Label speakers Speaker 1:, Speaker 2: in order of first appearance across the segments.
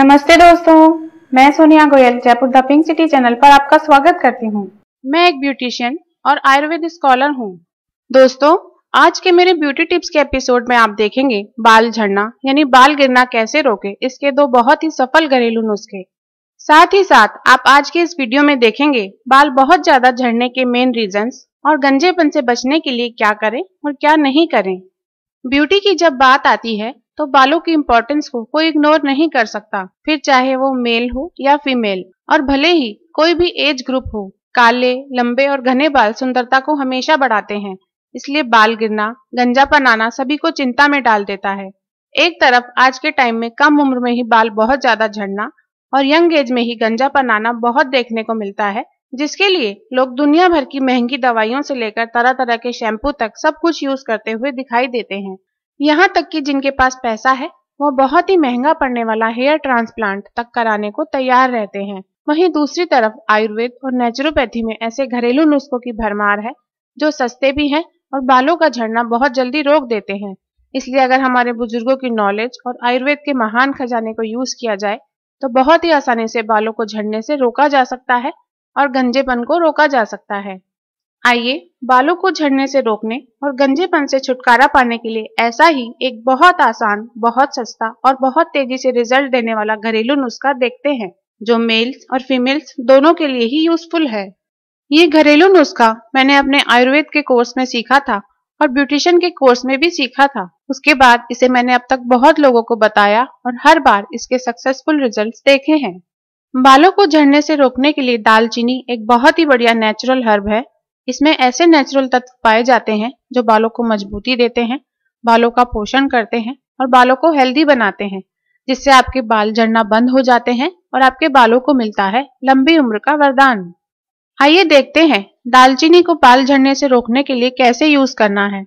Speaker 1: नमस्ते दोस्तों मैं Sonia Goyal Jaipur the pink city channel पर आपका स्वागत करती हूँ मैं एक ब्यूटिशियन और आयुर्वेद स्कॉलर हूँ दोस्तों आज के मेरे ब्यूटी टिप्स के एपिसोड में आप देखेंगे बाल झड़ना यानी बाल गिरना कैसे रोके इसके दो बहुत ही सफल घरेलू नुस्खे साथ ही साथ आप आज के इस वीडियो में देखेंगे बाल बहुत ज्यादा झड़ने के मेन रीजन और गंजेपन से बचने के लिए क्या करें और क्या नहीं करें ब्यूटी की जब बात आती है तो बालों की इम्पोर्टेंस को कोई इग्नोर नहीं कर सकता फिर चाहे वो मेल हो या फीमेल और भले ही कोई भी एज ग्रुप हो काले लंबे और घने बाल सुंदरता को हमेशा बढ़ाते हैं इसलिए बाल गिरना गंजापन आना सभी को चिंता में डाल देता है एक तरफ आज के टाइम में कम उम्र में ही बाल बहुत ज्यादा झड़ना और यंग एज में ही गंजापन आना बहुत देखने को मिलता है जिसके लिए लोग दुनिया भर की महंगी दवाइयों से लेकर तरह तरह के शैम्पू तक सब कुछ यूज करते हुए दिखाई देते हैं यहाँ तक कि जिनके पास पैसा है वो बहुत ही महंगा पड़ने वाला हेयर ट्रांसप्लांट तक कराने को तैयार रहते हैं वहीं दूसरी तरफ आयुर्वेद और नेचुरोपैथी में ऐसे घरेलू नुस्खों की भरमार है जो सस्ते भी हैं और बालों का झड़ना बहुत जल्दी रोक देते हैं इसलिए अगर हमारे बुजुर्गों की नॉलेज और आयुर्वेद के महान खजाने को यूज किया जाए तो बहुत ही आसानी से बालों को झड़ने से रोका जा सकता है और गंजेपन को रोका जा सकता है आइए बालों को झड़ने से रोकने और गंजेपन से छुटकारा पाने के लिए ऐसा ही एक बहुत आसान बहुत सस्ता और बहुत तेजी से रिजल्ट देने वाला घरेलू नुस्खा देखते हैं जो मेल्स और फीमेल्स दोनों के लिए ही यूजफुल है ये घरेलू नुस्खा मैंने अपने आयुर्वेद के कोर्स में सीखा था और ब्यूटिशियन के कोर्स में भी सीखा था उसके बाद इसे मैंने अब तक बहुत लोगों को बताया और हर बार इसके सक्सेसफुल रिजल्ट्स देखे हैं बालों को झड़ने से रोकने के लिए दालचीनी एक बहुत ही बढ़िया नेचुरल हर्ब है इसमें ऐसे नेचुरल तत्व पाए जाते हैं जो बालों को मजबूती देते हैं बालों का पोषण करते हैं और बालों को हेल्दी बनाते हैं जिससे आपके बाल झड़ना बंद हो जाते हैं और आपके बालों को मिलता है लंबी उम्र का वरदान आइए देखते हैं दालचीनी को बाल झड़ने से रोकने के लिए कैसे यूज करना है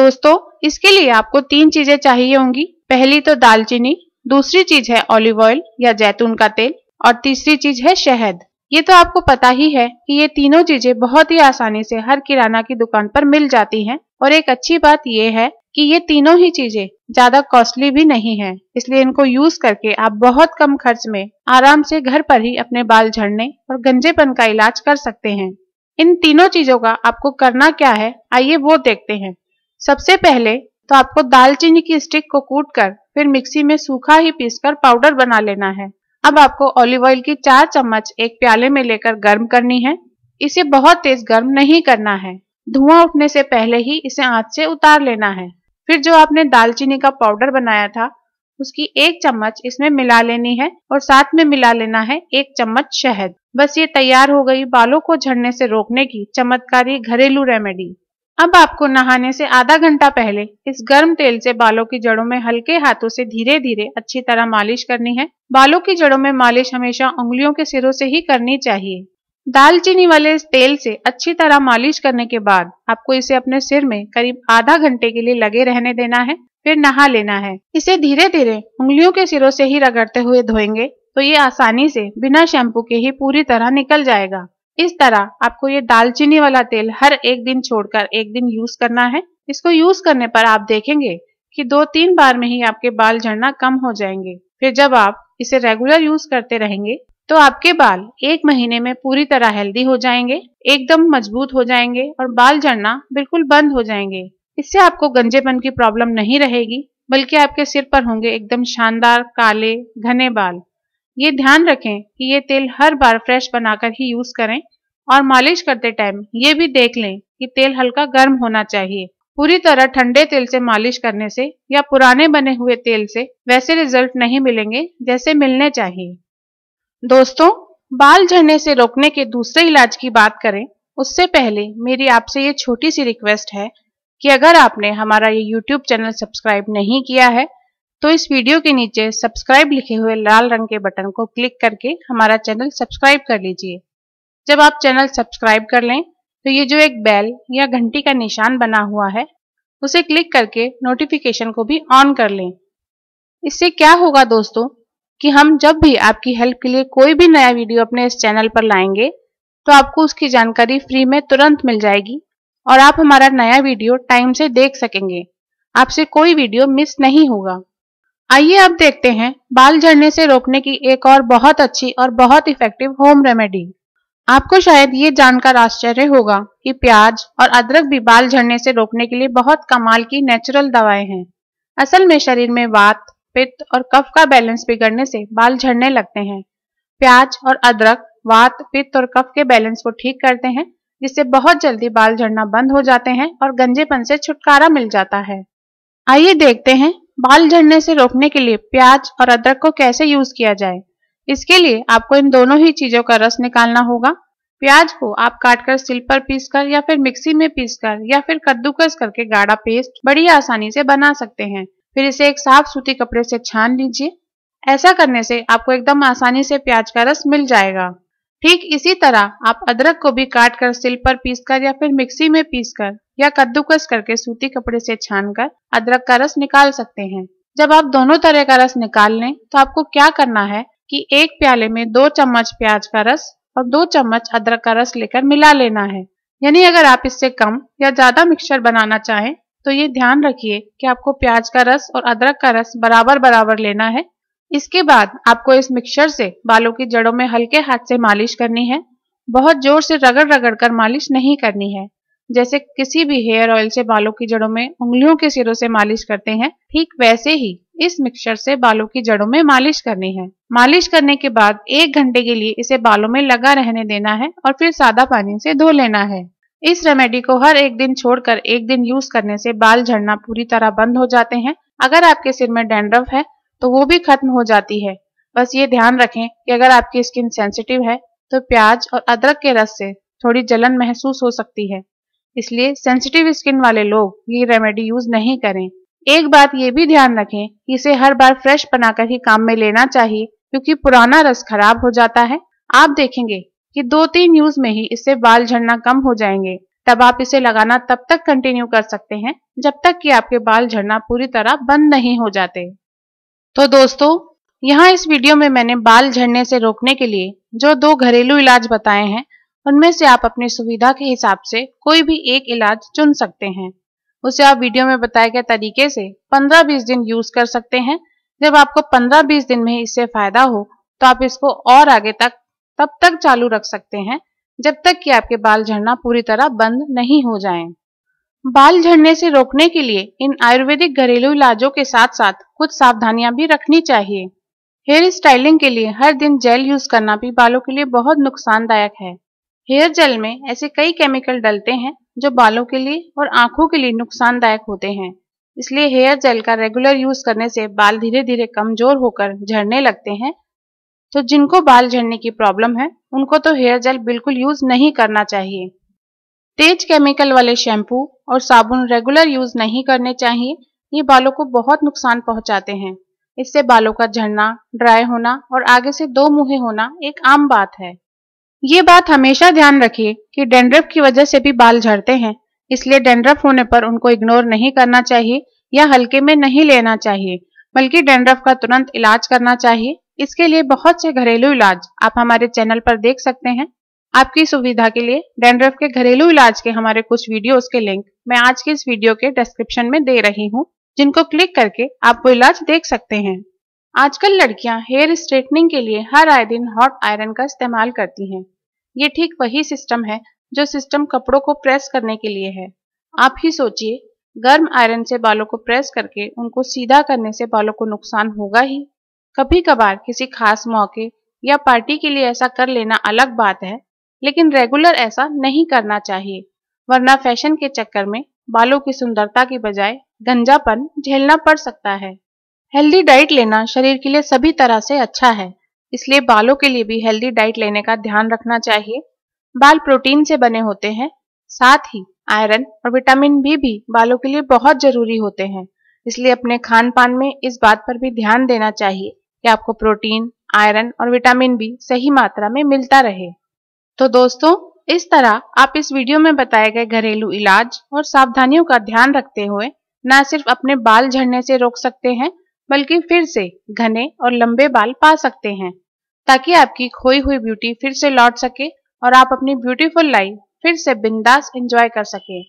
Speaker 1: दोस्तों इसके लिए आपको तीन चीजें चाहिए होंगी पहली तो दालचीनी दूसरी चीज है ऑलिव ऑयल या जैतून का तेल और तीसरी चीज है शहद ये तो आपको पता ही है कि ये तीनों चीजें बहुत ही आसानी से हर किराना की दुकान पर मिल जाती हैं और एक अच्छी बात यह है कि ये तीनों ही चीजें ज्यादा कॉस्टली भी नहीं है इसलिए इनको यूज करके आप बहुत कम खर्च में आराम से घर पर ही अपने बाल झड़ने और गंजेपन का इलाज कर सकते हैं इन तीनों चीजों का आपको करना क्या है आइए वो देखते हैं सबसे पहले तो आपको दालचीनी की स्टिक को कूट कर फिर मिक्सी में सूखा ही कर पाउडर बना लेना है अब आपको ऑलिव ऑयल की चार चम्मच एक प्याले में लेकर गर्म करनी है इसे बहुत तेज गर्म नहीं करना है धुआं उठने से पहले ही इसे आंच से उतार लेना है फिर जो आपने दालचीनी का पाउडर बनाया था उसकी एक चम्मच इसमें मिला लेनी है और साथ में मिला लेना है एक चम्मच शहद बस ये तैयार हो गई बालों को झड़ने से रोकने की चमत्कारी घरेलू रेमेडी अब आपको नहाने से आधा घंटा पहले इस गर्म तेल से बालों की जड़ों में हल्के हाथों से धीरे धीरे अच्छी तरह मालिश करनी है बालों की जड़ों में मालिश हमेशा उंगलियों के सिरों से ही करनी चाहिए दालचीनी वाले इस तेल से अच्छी तरह मालिश करने के बाद आपको इसे अपने सिर में करीब आधा घंटे के लिए लगे रहने देना है फिर नहा लेना है इसे धीरे धीरे उंगलियों के सिरों से ही रगड़ते हुए धोएंगे तो ये आसानी से बिना शैम्पू के ही पूरी तरह निकल जाएगा इस तरह आपको ये दालचीनी वाला तेल हर एक दिन छोड़कर एक दिन यूज करना है इसको यूज करने पर आप देखेंगे कि दो तीन बार में ही आपके बाल झड़ना कम हो जाएंगे फिर जब आप इसे रेगुलर यूज करते रहेंगे तो आपके बाल एक महीने में पूरी तरह हेल्दी हो जाएंगे एकदम मजबूत हो जाएंगे और बाल झड़ना बिल्कुल बंद हो जाएंगे इससे आपको गंजेपन की प्रॉब्लम नहीं रहेगी बल्कि आपके सिर पर होंगे एकदम शानदार काले घने बाल ये ध्यान रखें कि ये तेल हर बार फ्रेश बनाकर ही यूज करें और मालिश करते टाइम ये भी देख लें कि तेल हल्का गर्म होना चाहिए पूरी तरह ठंडे तेल से मालिश करने से या पुराने बने हुए तेल से वैसे रिजल्ट नहीं मिलेंगे जैसे मिलने चाहिए दोस्तों बाल झड़ने से रोकने के दूसरे इलाज की बात करें उससे पहले मेरी आपसे ये छोटी सी रिक्वेस्ट है कि अगर आपने हमारा ये यूट्यूब चैनल सब्सक्राइब नहीं किया है तो इस वीडियो के नीचे सब्सक्राइब लिखे हुए लाल रंग के बटन को क्लिक करके हमारा चैनल सब्सक्राइब कर लीजिए जब आप चैनल सब्सक्राइब कर लें तो ये जो एक बेल या घंटी का निशान बना हुआ है उसे क्लिक करके नोटिफिकेशन को भी ऑन कर लें इससे क्या होगा दोस्तों कि हम जब भी आपकी हेल्प के लिए कोई भी नया वीडियो अपने इस चैनल पर लाएंगे तो आपको उसकी जानकारी फ्री में तुरंत मिल जाएगी और आप हमारा नया वीडियो टाइम से देख सकेंगे आपसे कोई वीडियो मिस नहीं होगा आइए अब देखते हैं बाल झड़ने से रोकने की एक और बहुत अच्छी और बहुत इफेक्टिव होम रेमेडी आपको शायद ये जानकर आश्चर्य होगा कि प्याज और अदरक भी बाल झड़ने से रोकने के लिए बहुत कमाल की नेचुरल दवाएं हैं असल में शरीर में वात पित्त और कफ का बैलेंस बिगड़ने से बाल झड़ने लगते हैं प्याज और अदरक वात पित्त और कफ के बैलेंस को ठीक करते हैं जिससे बहुत जल्दी बाल झड़ना बंद हो जाते हैं और गंजेपन से छुटकारा मिल जाता है आइए देखते हैं बाल झड़ने से रोकने के लिए प्याज और अदरक को कैसे यूज किया जाए इसके लिए आपको इन दोनों ही चीजों का रस निकालना होगा प्याज को आप काटकर सिल पर पीस कर या फिर मिक्सी में पीस कर या फिर कद्दूकस करके गाढ़ा पेस्ट बड़ी आसानी से बना सकते हैं फिर इसे एक साफ सूती कपड़े से छान लीजिए ऐसा करने से आपको एकदम आसानी से प्याज का रस मिल जाएगा ठीक इसी तरह आप अदरक को भी काट कर सिल पर पीस कर या फिर मिक्सी में पीस कर या कद्दूकस करके सूती कपड़े से छानकर अदरक का रस निकाल सकते हैं जब आप दोनों तरह का रस निकाल लें तो आपको क्या करना है कि एक प्याले में दो चम्मच प्याज का रस और दो चम्मच अदरक का रस लेकर मिला लेना है यानी अगर आप इससे कम या ज्यादा मिक्सचर बनाना चाहें तो ये ध्यान रखिए कि आपको प्याज का रस और अदरक का रस बराबर बराबर लेना है इसके बाद आपको इस मिक्सचर से बालों की जड़ों में हल्के हाथ से मालिश करनी है बहुत जोर से रगड़ रगड़ कर मालिश नहीं करनी है जैसे किसी भी हेयर ऑयल से बालों की जड़ों में उंगलियों के सिरों से मालिश करते हैं ठीक वैसे ही इस मिक्सचर से बालों की जड़ों में मालिश करनी है मालिश करने के बाद एक घंटे के लिए इसे बालों में लगा रहने देना है और फिर सादा पानी से धो लेना है इस रेमेडी को हर एक दिन छोड़कर एक दिन यूज करने से बाल झड़ना पूरी तरह बंद हो जाते हैं अगर आपके सिर में डेंड्रव है तो वो भी खत्म हो जाती है बस ये ध्यान रखें कि अगर आपकी स्किन सेंसिटिव है तो प्याज और अदरक के रस से थोड़ी जलन महसूस हो सकती है इसलिए सेंसिटिव स्किन वाले लोग ये रेमेडी यूज नहीं करें एक बात ये भी ध्यान रखें कि इसे हर बार फ्रेश बनाकर ही काम में लेना चाहिए क्योंकि पुराना रस खराब हो जाता है आप देखेंगे कि दो तीन यूज में ही इससे बाल झड़ना कम हो जाएंगे तब आप इसे लगाना तब तक कंटिन्यू कर सकते हैं जब तक कि आपके बाल झड़ना पूरी तरह बंद नहीं हो जाते तो दोस्तों यहाँ इस वीडियो में मैंने बाल झड़ने से रोकने के लिए जो दो घरेलू इलाज बताए हैं उनमें से आप अपनी सुविधा के हिसाब से कोई भी एक इलाज चुन सकते हैं उसे आप वीडियो में बताए गए तरीके से 15-20 दिन यूज कर सकते हैं जब आपको 15-20 दिन में इससे फायदा हो तो आप इसको और आगे तक तब तक चालू रख सकते हैं जब तक कि आपके बाल झड़ना पूरी तरह बंद नहीं हो जाएं। बाल झड़ने से रोकने के लिए इन आयुर्वेदिक घरेलू इलाजों के साथ साथ कुछ सावधानियां भी रखनी चाहिए हेयर स्टाइलिंग के लिए हर दिन जेल यूज करना भी बालों के लिए बहुत नुकसानदायक है हेयर जेल में ऐसे कई केमिकल डलते हैं जो बालों के लिए और आंखों के लिए नुकसानदायक होते हैं इसलिए हेयर जेल का रेगुलर यूज करने से बाल धीरे धीरे कमजोर होकर झड़ने लगते हैं तो जिनको बाल झड़ने की प्रॉब्लम है उनको तो हेयर जेल बिल्कुल यूज नहीं करना चाहिए तेज केमिकल वाले शैम्पू और साबुन रेगुलर यूज नहीं करने चाहिए ये बालों को बहुत नुकसान पहुंचाते हैं इससे बालों का झड़ना ड्राई होना और आगे से दो मुहे होना एक आम बात है ये बात हमेशा ध्यान रखिए कि डेंड्रफ की वजह से भी बाल झड़ते हैं इसलिए डेंड्रफ होने पर उनको इग्नोर नहीं करना चाहिए या हल्के में नहीं लेना चाहिए बल्कि डेंड्रफ का तुरंत इलाज करना चाहिए इसके लिए बहुत से घरेलू इलाज आप हमारे चैनल पर देख सकते हैं आपकी सुविधा के लिए डेंड्रफ के घरेलू इलाज के हमारे कुछ वीडियो के लिंक मैं आज के इस वीडियो के डिस्क्रिप्शन में दे रही हूँ जिनको क्लिक करके आप वो इलाज देख सकते हैं आजकल लड़कियां हेयर स्ट्रेटनिंग के लिए हर आए दिन हॉट आयरन का इस्तेमाल करती हैं ये ठीक वही सिस्टम है जो सिस्टम कपड़ों को प्रेस करने के लिए है आप ही सोचिए गर्म आयरन से बालों को प्रेस करके उनको सीधा करने से बालों को नुकसान होगा ही कभी कभार किसी खास मौके या पार्टी के लिए ऐसा कर लेना अलग बात है लेकिन रेगुलर ऐसा नहीं करना चाहिए वरना फैशन के चक्कर में बालों की सुंदरता के बजाय गंजापन झेलना पड़ सकता है हेल्दी डाइट लेना शरीर के लिए सभी तरह से अच्छा है इसलिए बालों के लिए भी हेल्दी डाइट लेने का ध्यान रखना चाहिए बाल प्रोटीन से बने होते हैं साथ ही आयरन और विटामिन बी भी बालों के लिए बहुत जरूरी होते हैं इसलिए अपने खान पान में इस बात पर भी ध्यान देना चाहिए कि आपको प्रोटीन आयरन और विटामिन बी सही मात्रा में मिलता रहे तो दोस्तों इस तरह आप इस वीडियो में बताए गए घरेलू इलाज और सावधानियों का ध्यान रखते हुए न सिर्फ अपने बाल झड़ने से रोक सकते हैं बल्कि फिर से घने और लंबे बाल पा सकते हैं ताकि आपकी खोई हुई ब्यूटी फिर से लौट सके और आप अपनी ब्यूटीफुल लाइफ फिर से बिंदास एंजॉय कर सके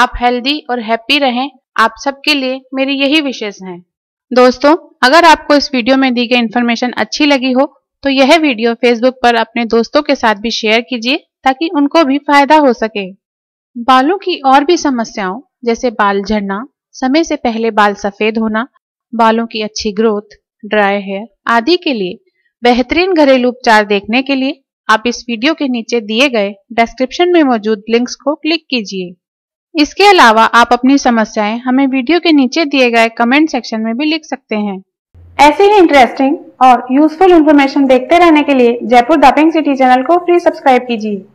Speaker 1: आप हेल्दी और हैप्पी रहें आप सबके लिए मेरी यही विशेष है दोस्तों अगर आपको इस वीडियो में दी गई इन्फॉर्मेशन अच्छी लगी हो तो यह वीडियो फेसबुक पर अपने दोस्तों के साथ भी शेयर कीजिए ताकि उनको भी फायदा हो सके बालों की और भी समस्याओं जैसे बाल झड़ना समय से पहले बाल सफेद होना बालों की अच्छी ग्रोथ ड्राई हेयर आदि के लिए बेहतरीन घरेलू उपचार देखने के लिए आप इस वीडियो के नीचे दिए गए डिस्क्रिप्शन में मौजूद लिंक्स को क्लिक कीजिए इसके अलावा आप अपनी समस्याएं हमें वीडियो के नीचे दिए गए कमेंट सेक्शन में भी लिख सकते हैं ऐसे ही इंटरेस्टिंग और यूजफुल इंफॉर्मेशन देखते रहने के लिए जयपुर दापिंग सिटी चैनल को फ्री सब्सक्राइब कीजिए